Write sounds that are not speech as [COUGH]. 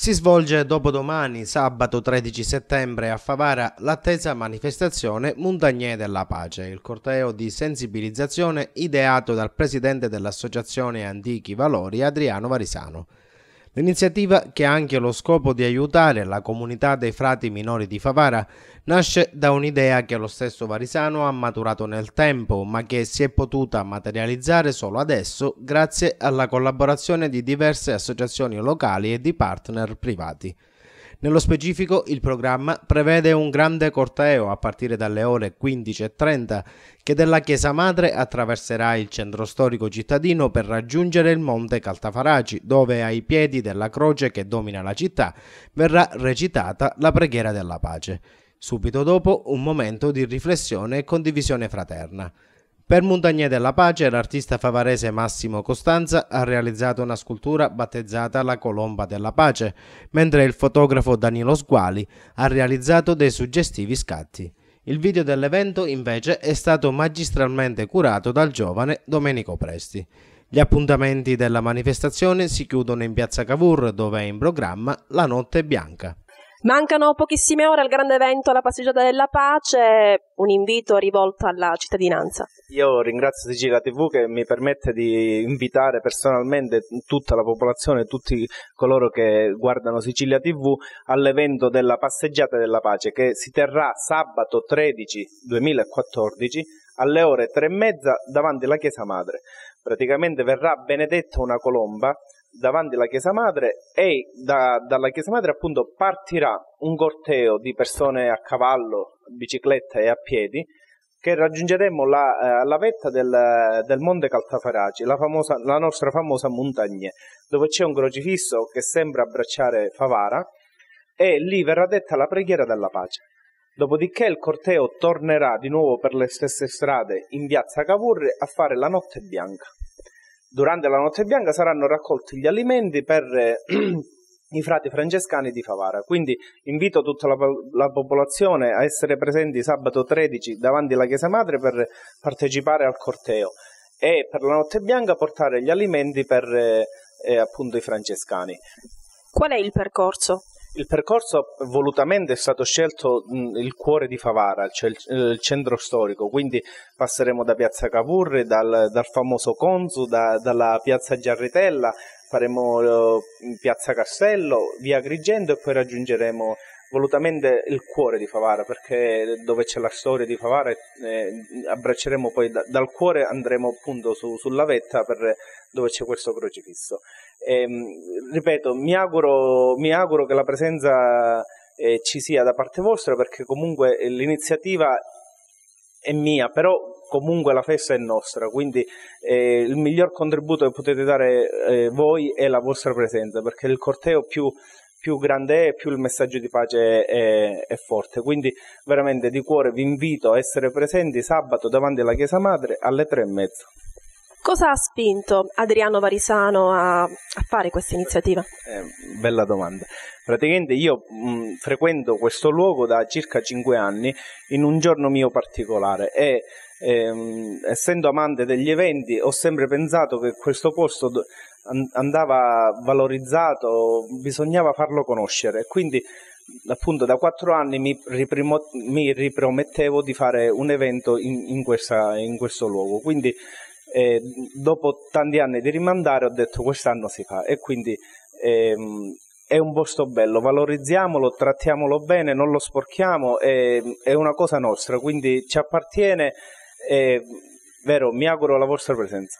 Si svolge dopodomani, sabato 13 settembre, a Favara, l'attesa manifestazione Montagnè della Pace, il corteo di sensibilizzazione ideato dal presidente dell'Associazione Antichi Valori Adriano Varisano. L'iniziativa, che ha anche lo scopo di aiutare la comunità dei frati minori di Favara, nasce da un'idea che lo stesso Varisano ha maturato nel tempo, ma che si è potuta materializzare solo adesso grazie alla collaborazione di diverse associazioni locali e di partner privati. Nello specifico il programma prevede un grande corteo a partire dalle ore 15.30 che dalla Chiesa Madre attraverserà il centro storico cittadino per raggiungere il monte Caltafaraci dove ai piedi della croce che domina la città verrà recitata la preghiera della pace. Subito dopo un momento di riflessione e condivisione fraterna. Per Montagne della Pace l'artista favarese Massimo Costanza ha realizzato una scultura battezzata La Colomba della Pace, mentre il fotografo Danilo Sguali ha realizzato dei suggestivi scatti. Il video dell'evento invece è stato magistralmente curato dal giovane Domenico Presti. Gli appuntamenti della manifestazione si chiudono in piazza Cavour dove è in programma La Notte Bianca. Mancano pochissime ore al grande evento, La passeggiata della pace, un invito rivolto alla cittadinanza. Io ringrazio TG La TV che mi permette di invitare personalmente tutta la popolazione, tutti coloro che guardano Sicilia TV all'evento della passeggiata della pace che si terrà sabato 13 2014 alle ore tre e mezza davanti alla chiesa madre. Praticamente verrà benedetta una colomba davanti alla Chiesa Madre e da, dalla Chiesa Madre appunto partirà un corteo di persone a cavallo, bicicletta e a piedi che raggiungeremo la, eh, la vetta del, del, Monte Caltafaraci, la, famosa, la nostra famosa montagna, dove c'è un crocifisso che sembra abbracciare Favara e lì verrà detta la preghiera della pace. Dopodiché il corteo tornerà di nuovo per le stesse strade in piazza Cavour a fare la notte bianca. Durante la notte bianca saranno raccolti gli alimenti per eh, [CLEARS THROAT] i frati francescani di Favara. Quindi invito tutta la, la, popolazione a essere presenti sabato 13 davanti alla Chiesa Madre per partecipare al corteo e per la notte bianca portare gli alimenti per eh, eh, appunto i francescani. Qual è il percorso? Il percorso volutamente è stato scelto mh, il cuore di Favara, cioè il, eh, il, centro storico, quindi passeremo da Piazza Cavour, dal, dal, famoso Conzu, da, dalla Piazza Giarritella, faremo uh, Piazza Castello, via Agrigento e poi raggiungeremo volutamente il cuore di Favara, perché dove c'è la storia di Favara, eh, abbracceremo poi da, dal cuore, andremo appunto su, sulla vetta per, dove c'è questo crocifisso. E, ehm, ripeto, mi auguro, mi auguro, che la presenza eh, ci sia da parte vostra, perché comunque l'iniziativa è mia, però comunque la festa è nostra, quindi eh, il miglior contributo che potete dare eh, voi è la vostra presenza, perché il corteo più più grande è, più il messaggio di pace è, è, forte. Quindi veramente di cuore vi invito a essere presenti sabato davanti alla Chiesa Madre alle tre e mezza. Cosa ha spinto Adriano Varisano a, a fare questa iniziativa? Eh, bella domanda. Praticamente io mh, mm, frequento questo luogo da circa 5 anni in un giorno mio particolare e ehm, essendo amante degli eventi ho sempre pensato che questo posto andava valorizzato, bisognava farlo conoscere. Quindi appunto da 4 anni mi, riprimo- mi ripromettevo di fare un evento in, in, questa, in questo luogo. Quindi e dopo tanti anni di rimandare ho detto quest'anno si fa e quindi ehm, è un posto bello, valorizziamolo, trattiamolo bene, non lo sporchiamo, è, è una cosa nostra, quindi ci appartiene, è vero, mi auguro la vostra presenza.